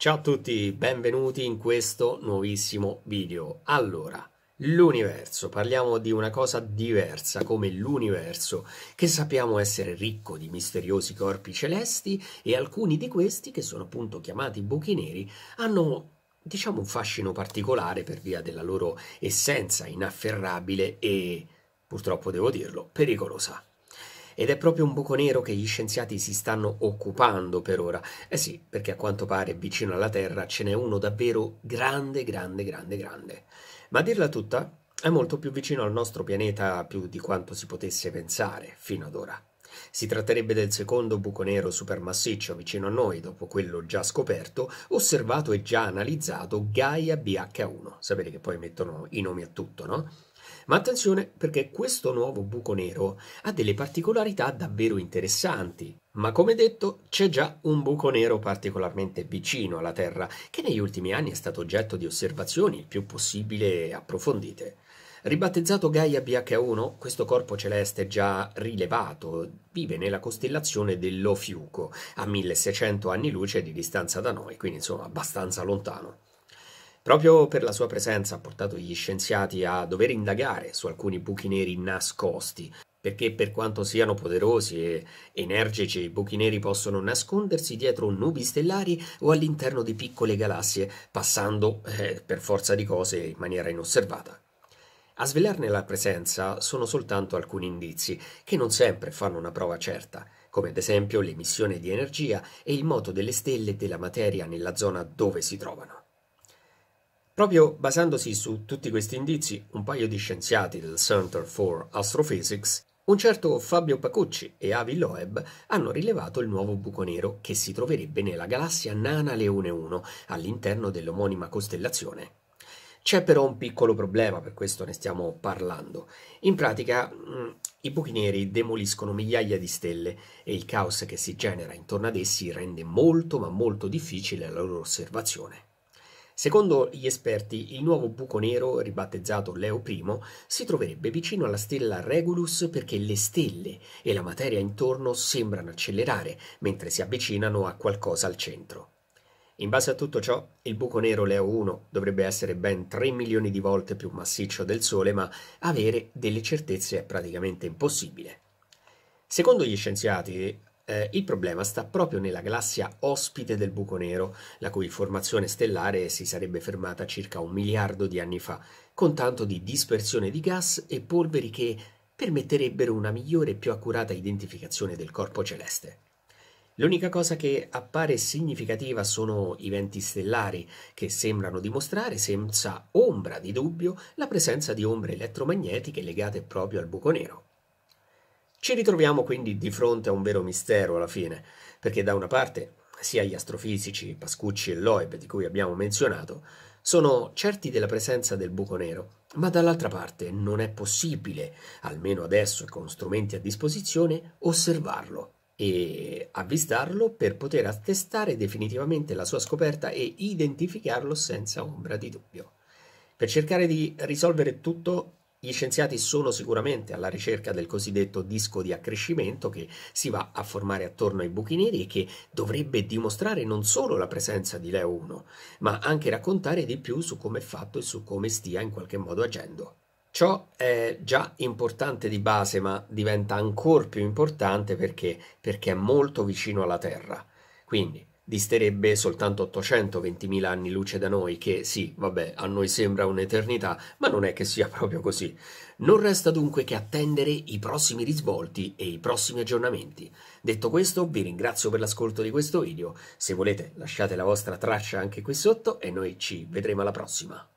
Ciao a tutti, benvenuti in questo nuovissimo video. Allora, l'universo, parliamo di una cosa diversa come l'universo, che sappiamo essere ricco di misteriosi corpi celesti e alcuni di questi, che sono appunto chiamati buchi neri, hanno diciamo un fascino particolare per via della loro essenza inafferrabile e, purtroppo devo dirlo, pericolosa ed è proprio un buco nero che gli scienziati si stanno occupando per ora. Eh sì, perché a quanto pare vicino alla Terra ce n'è uno davvero grande, grande, grande, grande. Ma a dirla tutta, è molto più vicino al nostro pianeta più di quanto si potesse pensare fino ad ora. Si tratterebbe del secondo buco nero supermassiccio vicino a noi, dopo quello già scoperto, osservato e già analizzato Gaia BH1. Sapete che poi mettono i nomi a tutto, no? Ma attenzione perché questo nuovo buco nero ha delle particolarità davvero interessanti. Ma come detto, c'è già un buco nero particolarmente vicino alla Terra, che negli ultimi anni è stato oggetto di osservazioni il più possibile approfondite. Ribattezzato Gaia BH1, questo corpo celeste già rilevato vive nella costellazione dell'Ofiuco, a 1600 anni luce di distanza da noi, quindi insomma abbastanza lontano. Proprio per la sua presenza ha portato gli scienziati a dover indagare su alcuni buchi neri nascosti, perché per quanto siano poderosi e energici, i buchi neri possono nascondersi dietro nubi stellari o all'interno di piccole galassie, passando, eh, per forza di cose, in maniera inosservata. A svelarne la presenza sono soltanto alcuni indizi, che non sempre fanno una prova certa, come ad esempio l'emissione di energia e il moto delle stelle e della materia nella zona dove si trovano. Proprio basandosi su tutti questi indizi, un paio di scienziati del Center for Astrophysics un certo Fabio Pacucci e Avi Loeb hanno rilevato il nuovo buco nero che si troverebbe nella galassia Nana Leone 1 all'interno dell'omonima costellazione c'è però un piccolo problema, per questo ne stiamo parlando. In pratica mm, i buchi neri demoliscono migliaia di stelle e il caos che si genera intorno ad essi rende molto ma molto difficile la loro osservazione. Secondo gli esperti, il nuovo buco nero, ribattezzato Leo I, si troverebbe vicino alla stella Regulus perché le stelle e la materia intorno sembrano accelerare mentre si avvicinano a qualcosa al centro. In base a tutto ciò, il buco nero Leo 1 dovrebbe essere ben 3 milioni di volte più massiccio del Sole, ma avere delle certezze è praticamente impossibile. Secondo gli scienziati, eh, il problema sta proprio nella galassia ospite del buco nero, la cui formazione stellare si sarebbe fermata circa un miliardo di anni fa, con tanto di dispersione di gas e polveri che permetterebbero una migliore e più accurata identificazione del corpo celeste. L'unica cosa che appare significativa sono i venti stellari, che sembrano dimostrare senza ombra di dubbio la presenza di ombre elettromagnetiche legate proprio al buco nero. Ci ritroviamo quindi di fronte a un vero mistero alla fine, perché da una parte sia gli astrofisici Pascucci e Loeb di cui abbiamo menzionato sono certi della presenza del buco nero, ma dall'altra parte non è possibile, almeno adesso e con strumenti a disposizione, osservarlo e avvistarlo per poter attestare definitivamente la sua scoperta e identificarlo senza ombra di dubbio. Per cercare di risolvere tutto, gli scienziati sono sicuramente alla ricerca del cosiddetto disco di accrescimento che si va a formare attorno ai buchi neri e che dovrebbe dimostrare non solo la presenza di Leo 1, ma anche raccontare di più su come è fatto e su come stia in qualche modo agendo. Ciò è già importante di base, ma diventa ancora più importante perché? perché è molto vicino alla Terra. Quindi disterebbe soltanto 820.000 anni luce da noi, che sì, vabbè, a noi sembra un'eternità, ma non è che sia proprio così. Non resta dunque che attendere i prossimi risvolti e i prossimi aggiornamenti. Detto questo, vi ringrazio per l'ascolto di questo video. Se volete, lasciate la vostra traccia anche qui sotto e noi ci vedremo alla prossima.